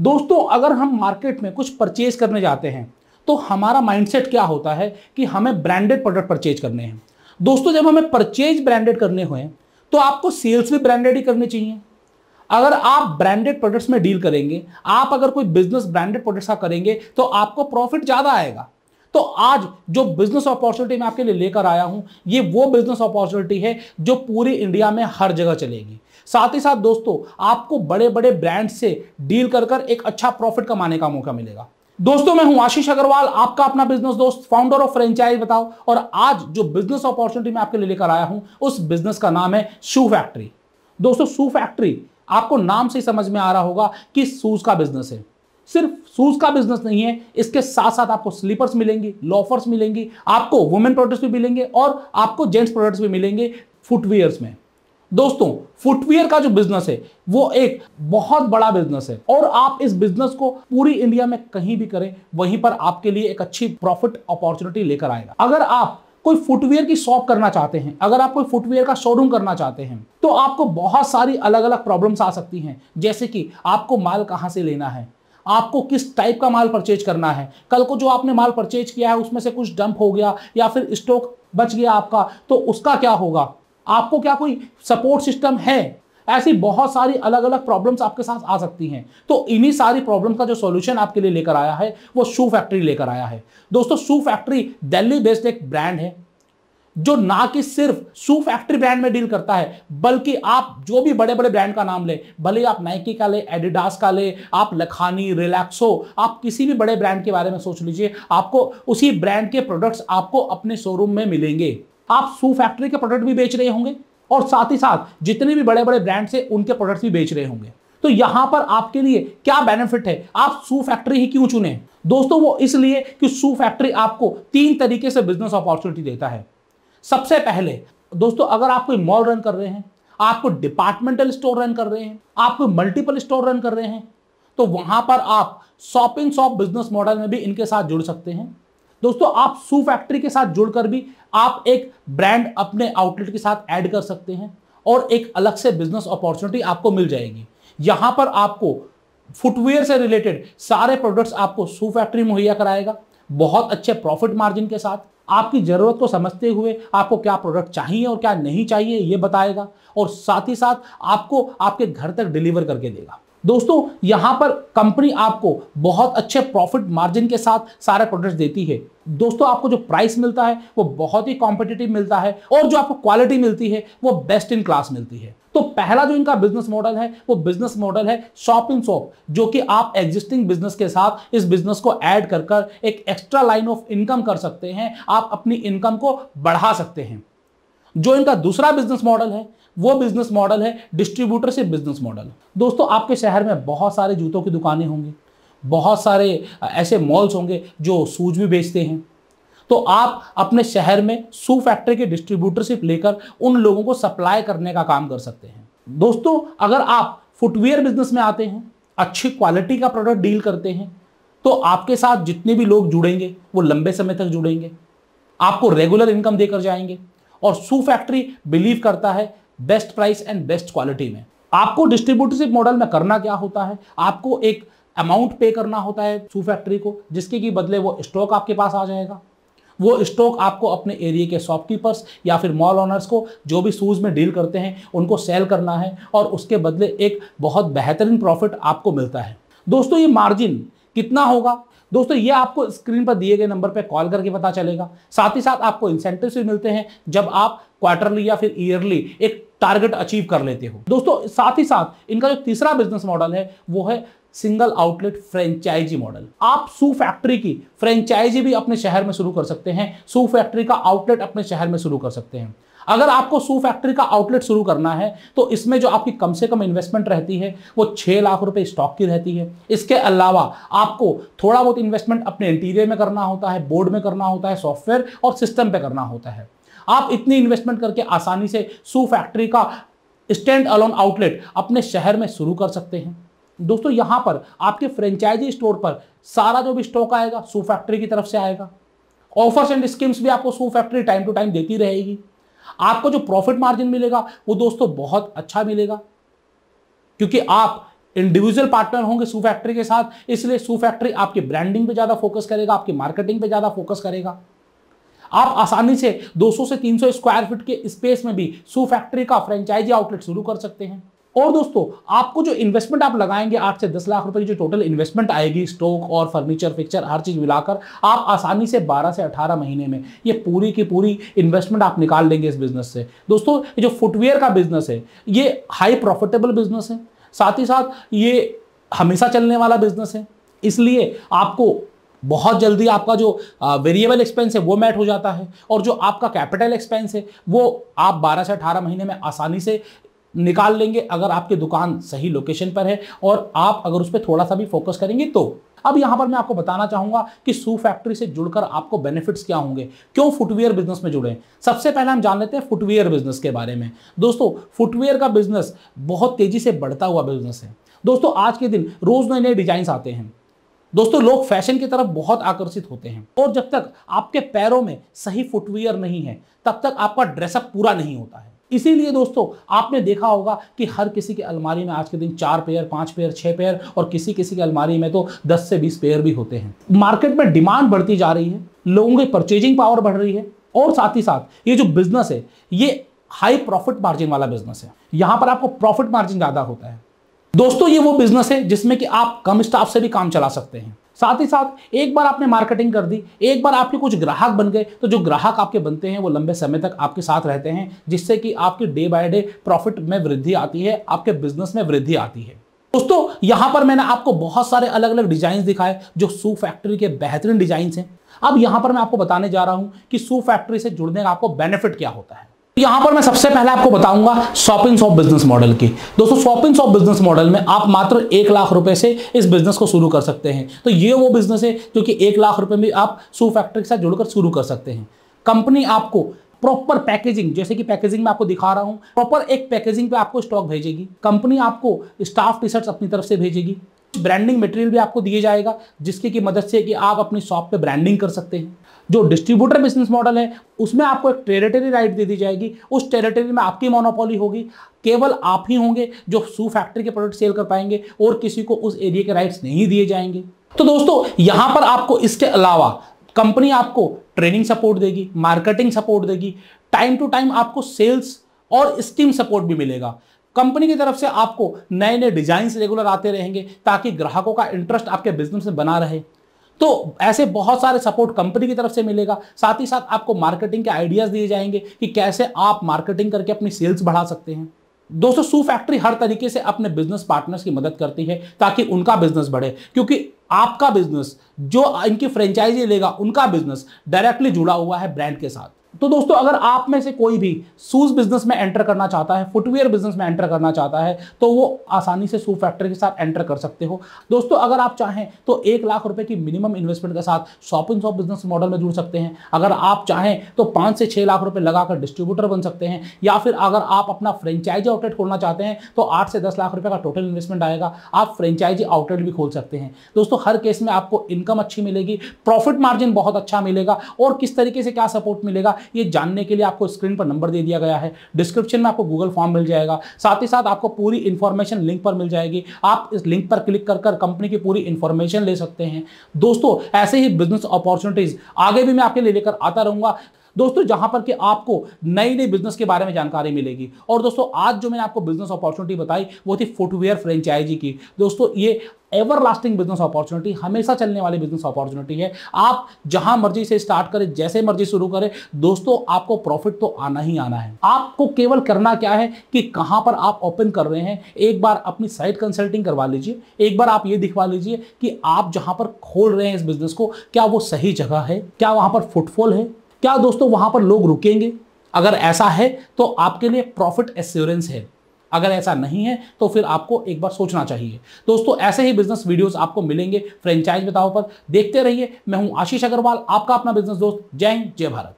दोस्तों अगर हम मार्केट में कुछ परचेज करने जाते हैं तो हमारा माइंडसेट क्या होता है कि हमें ब्रांडेड प्रोडक्ट परचेज करने हैं दोस्तों जब हमें परचेज ब्रांडेड करने हुए तो आपको सेल्स भी ब्रांडेड ही करनी चाहिए अगर आप ब्रांडेड प्रोडक्ट्स में डील करेंगे आप अगर कोई बिजनेस ब्रांडेड प्रोडक्ट्स का करेंगे तो आपको प्रॉफिट ज़्यादा आएगा तो आज जो बिजनेस अपॉर्चुनिटी मैं आपके लिए लेकर आया हूं ये वो बिजनेस अपॉर्चुनिटी है जो पूरी इंडिया में हर जगह चलेगी साथ ही साथ दोस्तों आपको बड़े बड़े ब्रांड से डील कर कर एक अच्छा प्रॉफिट कमाने का मौका मिलेगा दोस्तों मैं हूं आशीष अग्रवाल आपका अपना बिजनेस दोस्त फाउंडर ऑफ फ्रेंचाइज बताओ और आज जो बिजनेस अपॉर्चुनिटी मैं आपके लिए लेकर आया हूं उस बिजनेस का नाम है शू फैक्ट्री दोस्तों शू फैक्ट्री आपको नाम से ही समझ में आ रहा होगा कि शूज का बिजनेस है सिर्फ शूज का बिजनेस नहीं है इसके साथ साथ आपको स्लीपर्स मिलेंगी लॉफर्स मिलेंगी आपको वुमेन प्रोडक्ट्स भी मिलेंगे और आपको जेंट्स प्रोडक्ट्स भी मिलेंगे फुटवेयर्स में दोस्तों फुटवेयर का जो बिजनेस है वो एक बहुत बड़ा बिजनेस है और आप इस बिजनेस को पूरी इंडिया में कहीं भी करें वहीं पर आपके लिए एक अच्छी प्रॉफिट अपॉर्चुनिटी लेकर आएगा अगर आप कोई फुटवेयर की शॉप करना चाहते हैं अगर आप कोई फुटवेयर का शोरूम करना चाहते हैं तो आपको बहुत सारी अलग अलग प्रॉब्लम्स आ सकती हैं जैसे कि आपको माल कहाँ से लेना है आपको किस टाइप का माल परचेज करना है कल को जो आपने माल परचेज किया है उसमें से कुछ डंप हो गया या फिर स्टॉक बच गया आपका तो उसका क्या होगा आपको क्या कोई सपोर्ट सिस्टम है ऐसी बहुत सारी अलग अलग प्रॉब्लम्स आपके साथ आ सकती हैं तो इन्हीं सारी प्रॉब्लम का जो सॉल्यूशन आपके लिए लेकर आया है वो शू फैक्ट्री लेकर आया है दोस्तों शू फैक्ट्री दिल्ली बेस्ड एक ब्रांड है जो ना कि सिर्फ शू फैक्ट्री ब्रांड में डील करता है बल्कि आप जो भी बड़े बड़े ब्रांड का नाम ले भले आप नाइकी का ले एडिडास का ले आप लखानी रिलैक्सो आप किसी भी बड़े ब्रांड के बारे में सोच लीजिए आपको उसी ब्रांड के प्रोडक्ट्स आपको अपने शोरूम में मिलेंगे आप सू फैक्ट्री के प्रोडक्ट भी बेच रहे होंगे और साथ ही साथ जितने भी बड़े बड़े ब्रांड्स हैं उनके प्रोडक्ट्स भी बेच रहे होंगे तो यहां पर आपके लिए क्या बेनिफिट है आप सू फैक्ट्री ही क्यों चुने दोस्तों वो इसलिए कि सू फैक्ट्री आपको तीन तरीके से बिजनेस अपॉर्चुनिटी देता है सबसे पहले दोस्तों अगर आप कोई मॉल रन कर रहे हैं आपको डिपार्टमेंटल स्टोर रन कर रहे हैं आपको मल्टीपल स्टोर रन कर रहे हैं तो वहां पर आप शॉपिंग शॉप बिजनेस मॉडल में भी इनके साथ जुड़ सकते हैं दोस्तों आप सू फैक्ट्री के साथ जुड़कर भी आप एक ब्रांड अपने आउटलेट के साथ ऐड कर सकते हैं और एक अलग से बिजनेस अपॉर्चुनिटी आपको मिल जाएगी यहाँ पर आपको फुटवेयर से रिलेटेड सारे प्रोडक्ट्स आपको सू फैक्ट्री मुहैया कराएगा बहुत अच्छे प्रॉफिट मार्जिन के साथ आपकी ज़रूरत को समझते हुए आपको क्या प्रोडक्ट चाहिए और क्या नहीं चाहिए ये बताएगा और साथ ही साथ आपको आपके घर तक डिलीवर करके देगा दोस्तों यहां पर कंपनी आपको बहुत अच्छे प्रॉफिट मार्जिन के साथ सारे प्रोडक्ट्स देती है दोस्तों आपको जो प्राइस मिलता है वो बहुत ही कॉम्पिटेटिव मिलता है और जो आपको क्वालिटी मिलती है वो बेस्ट इन क्लास मिलती है तो पहला जो इनका बिजनेस मॉडल है वो बिजनेस मॉडल है शॉप इन शॉप जो कि आप एग्जिस्टिंग बिजनेस के साथ इस बिजनेस को ऐड कर कर एक एक्स्ट्रा लाइन ऑफ इनकम कर सकते हैं आप अपनी इनकम को बढ़ा सकते हैं जो इनका दूसरा बिजनेस मॉडल है वो बिजनेस मॉडल है डिस्ट्रीब्यूटर से बिजनेस मॉडल दोस्तों आपके शहर में बहुत सारे जूतों की दुकानें होंगी बहुत सारे ऐसे मॉल्स होंगे जो सूज भी बेचते हैं तो आप अपने शहर में सू फैक्ट्री के डिस्ट्रीब्यूटरशिप लेकर उन लोगों को सप्लाई करने का काम कर सकते हैं दोस्तों अगर आप फुटवेयर बिजनेस में आते हैं अच्छी क्वालिटी का प्रोडक्ट डील करते हैं तो आपके साथ जितने भी लोग जुड़ेंगे वो लंबे समय तक जुड़ेंगे आपको रेगुलर इनकम देकर जाएंगे और सू फैक्ट्री बिलीव करता है best price and best quality में आपको डिस्ट्रीब्यूटरशिप मॉडल में करना क्या होता है आपको एक अमाउंट पे करना होता है सू फैक्ट्री को जिसके की बदले वो स्टॉक आपके पास आ जाएगा वो स्टॉक आपको अपने एरिया के शॉपकीपर्स या फिर मॉल ओनर्स को जो भी शूज़ में डील करते हैं उनको सेल करना है और उसके बदले एक बहुत बेहतरीन प्रॉफिट आपको मिलता है दोस्तों ये मार्जिन कितना होगा दोस्तों ये आपको स्क्रीन पर दिए गए नंबर पर कॉल करके पता चलेगा साथ ही साथ आपको इंसेंटिव भी मिलते हैं जब आप क्वार्टरली या फिर ईयरली एक टारगेट अचीव कर लेते हो दोस्तों साथ ही साथ इनका जो तीसरा बिजनेस मॉडल है वो है सिंगल आउटलेट फ्रेंचाइजी मॉडल आप सू फैक्ट्री की फ्रेंचाइजी भी अपने शहर में शुरू कर सकते हैं सू फैक्ट्री का आउटलेट अपने शहर में शुरू कर सकते हैं अगर आपको सू फैक्ट्री का आउटलेट शुरू करना है तो इसमें जो आपकी कम से कम इन्वेस्टमेंट रहती है वो छह लाख रुपए स्टॉक की रहती है इसके अलावा आपको थोड़ा बहुत इन्वेस्टमेंट अपने इंटीरियर में करना होता है बोर्ड में करना होता है सॉफ्टवेयर और सिस्टम पे करना होता है आप इतनी इन्वेस्टमेंट करके आसानी से सू फैक्ट्री का स्टैंड अलोन आउटलेट अपने शहर में शुरू कर सकते हैं दोस्तों यहाँ पर आपके फ्रेंचाइजी स्टोर पर सारा जो भी स्टॉक आएगा सू फैक्ट्री की तरफ से आएगा ऑफर्स एंड स्कीम्स भी आपको shoe factory time to time देती रहेगी आपको जो प्रॉफिट मार्जिन मिलेगा वो दोस्तों बहुत अच्छा मिलेगा क्योंकि आप इंडिविजुअल पार्टनर होंगे सू फैक्ट्री के साथ इसलिए सू फैक्ट्री आपकी ब्रांडिंग पे ज़्यादा फोकस करेगा आपकी मार्केटिंग पे ज़्यादा फोकस करेगा आप आसानी से 200 से 300 स्क्वायर फीट के स्पेस में भी सू फैक्ट्री का फ्रेंचाइजी आउटलेट शुरू कर सकते हैं और दोस्तों आपको जो इन्वेस्टमेंट आप लगाएंगे आठ से दस लाख रुपए की जो टोटल इन्वेस्टमेंट आएगी स्टॉक और फर्नीचर फिक्चर हर चीज़ मिलाकर आप आसानी से बारह से अठारह महीने में ये पूरी की पूरी इन्वेस्टमेंट आप निकाल लेंगे इस बिज़नेस से दोस्तों ये जो फुटवेयर का बिज़नेस है ये हाई प्रॉफिटेबल बिज़नेस है साथ ही साथ ये हमेशा चलने वाला बिज़नेस है इसलिए आपको बहुत जल्दी आपका जो वेरिएबल एक्सपेंस है वो मैट हो जाता है और जो आपका कैपिटल एक्सपेंस है वो आप 12 से 18 महीने में आसानी से निकाल लेंगे अगर आपकी दुकान सही लोकेशन पर है और आप अगर उस पर थोड़ा सा भी फोकस करेंगे तो अब यहां पर मैं आपको बताना चाहूंगा कि सू फैक्ट्री से जुड़कर आपको बेनिफिट्स क्या होंगे क्यों फुटवेयर बिजनेस में जुड़े सबसे पहले हम जान लेते हैं फुटवेयर बिजनेस के बारे में दोस्तों फुटवेयर का बिजनेस बहुत तेजी से बढ़ता हुआ बिजनेस है दोस्तों आज के दिन रोज नए नए डिजाइन आते हैं दोस्तों लोग फैशन की तरफ बहुत आकर्षित होते हैं और जब तक आपके पैरों में सही फुटवेयर नहीं है तब तक आपका ड्रेसअप पूरा नहीं होता है इसीलिए दोस्तों आपने देखा होगा कि हर किसी के अलमारी में आज के दिन चार पेयर पांच पेयर छह पेयर और किसी किसी की अलमारी में तो दस से बीस पेयर भी होते हैं मार्केट में डिमांड बढ़ती जा रही है लोगों की परचेजिंग पावर बढ़ रही है और साथ ही साथ ये जो बिजनेस है ये हाई प्रॉफिट मार्जिन वाला बिजनेस है यहां पर आपको प्रॉफिट मार्जिन ज्यादा होता है दोस्तों ये वो बिजनेस है जिसमें कि आप कम स्टाफ से भी काम चला सकते हैं साथ ही साथ एक बार आपने मार्केटिंग कर दी एक बार आपके कुछ ग्राहक बन गए तो जो ग्राहक आपके बनते हैं वो लंबे समय तक आपके साथ रहते हैं जिससे कि आपकी डे बाय डे प्रॉफिट में वृद्धि आती है आपके बिजनेस में वृद्धि आती है दोस्तों यहां पर मैंने आपको बहुत सारे अलग अलग डिजाइन दिखाए जो सू फैक्ट्री के बेहतरीन डिजाइन हैं अब यहां पर मैं आपको बताने जा रहा हूं कि सू फैक्ट्री से जुड़ने का आपको बेनिफिट क्या होता है तो यहां पर मैं सबसे पहले आपको बताऊंगा शॉपिंग शॉप बिजनेस मॉडल की दोस्तों शॉपिंग शॉप बिजनेस मॉडल में आप मात्र एक लाख रुपए से इस बिजनेस को शुरू कर सकते हैं तो ये वो बिजनेस है जो कि एक लाख रुपए में आप शू फैक्ट्री के साथ जुड़कर शुरू कर सकते हैं कंपनी आपको प्रॉपर पैकेजिंग जैसे कि पैकेजिंग में आपको दिखा रहा हूं प्रॉपर एक पैकेजिंग पे आपको स्टॉक भेजेगी कंपनी आपको स्टाफ टी शर्ट अपनी तरफ से भेजेगी ब्रांडिंग मटेरियल भी आपको दिया जाएगा जिसकी की मदद से कि आप अपनी शॉप पे ब्रांडिंग कर सकते हैं जो डिस्ट्रीब्यूटर बिजनेस मॉडल है उसमें आपको एक टेरिटरी राइट दे दी जाएगी उस टेरिटरी में आपकी मोनोपोली होगी केवल आप ही होंगे जो सू फैक्ट्री के प्रोडक्ट सेल कर पाएंगे और किसी को उस एरिया के राइट्स नहीं दिए जाएंगे तो दोस्तों यहां पर आपको इसके अलावा कंपनी आपको ट्रेनिंग सपोर्ट देगी मार्केटिंग सपोर्ट देगी टाइम टू टाइम आपको सेल्स और स्कीम सपोर्ट भी मिलेगा कंपनी की तरफ से आपको नए नए डिजाइन रेगुलर आते रहेंगे ताकि ग्राहकों का इंटरेस्ट आपके बिजनेस में बना रहे तो ऐसे बहुत सारे सपोर्ट कंपनी की तरफ से मिलेगा साथ ही साथ आपको मार्केटिंग के आइडियाज़ दिए जाएंगे कि कैसे आप मार्केटिंग करके अपनी सेल्स बढ़ा सकते हैं दोस्तों सू फैक्ट्री हर तरीके से अपने बिजनेस पार्टनर्स की मदद करती है ताकि उनका बिजनेस बढ़े क्योंकि आपका बिजनेस जो इनकी फ्रेंचाइजी लेगा उनका बिजनेस डायरेक्टली जुड़ा हुआ है ब्रांड के साथ तो दोस्तों अगर आप में से कोई भी शूज़ बिजनेस में एंटर करना चाहता है फुटवेयर बिजनेस में एंटर करना चाहता है तो वो आसानी से शू फैक्ट्री के साथ एंटर कर सकते हो दोस्तों अगर आप चाहें तो एक लाख रुपए की मिनिमम इन्वेस्टमेंट के साथ shop in shop business model में जुड़ सकते हैं अगर आप चाहें तो पाँच से छः लाख रुपये लगाकर डिस्ट्रीब्यूटर बन सकते हैं या फिर अगर आप अपना फ्रेंचाइजी आउटलेट खोलना चाहते हैं तो आठ से दस लाख रुपये का टोटल इन्वेस्टमेंट आएगा आप फ्रेंचाइजी आउटलेट भी खोल सकते हैं दोस्तों हर केस में आपको इनकम अच्छी मिलेगी प्रॉफिट मार्जिन बहुत अच्छा मिलेगा और किस तरीके से क्या सपोर्ट मिलेगा ये जानने के लिए आपको स्क्रीन पर नंबर दे दिया गया है डिस्क्रिप्शन में आपको गूगल फॉर्म मिल जाएगा साथ ही साथ आपको पूरी इन्फॉर्मेशन लिंक पर मिल जाएगी आप इस लिंक पर क्लिक कर कंपनी की पूरी इन्फॉर्मेशन ले सकते हैं दोस्तों ऐसे ही बिजनेस अपॉर्चुनिटीज आगे भी मैं आपके लिए लेकर आता रहूंगा दोस्तों जहां पर कि आपको नई नई बिजनेस के बारे में जानकारी मिलेगी और दोस्तों आज जो मैंने आपको बिजनेस अपॉर्चुनिटी बताई वो थी फुटवेयर फ्रेंचाइजी की दोस्तों ये एवर लास्टिंग बिजनेस अपॉर्चुनिटी हमेशा चलने वाली बिजनेस अपॉर्चुनिटी है आप जहां मर्जी से स्टार्ट करें जैसे मर्जी शुरू करें दोस्तों आपको प्रॉफिट तो आना ही आना है आपको केवल करना क्या है कि कहां पर आप ओपन कर रहे हैं एक बार अपनी साइट कंसल्टिंग करवा लीजिए एक बार आप ये दिखवा लीजिए कि आप जहां पर खोल रहे हैं इस बिजनेस को क्या वो सही जगह है क्या वहां पर फुटफॉल है क्या दोस्तों वहां पर लोग रुकेंगे अगर ऐसा है तो आपके लिए प्रॉफिट एश्योरेंस है अगर ऐसा नहीं है तो फिर आपको एक बार सोचना चाहिए दोस्तों ऐसे ही बिजनेस वीडियोस आपको मिलेंगे फ्रेंचाइज बताओ पर देखते रहिए मैं हूं आशीष अग्रवाल आपका अपना बिजनेस दोस्त जय हिंद जय भारत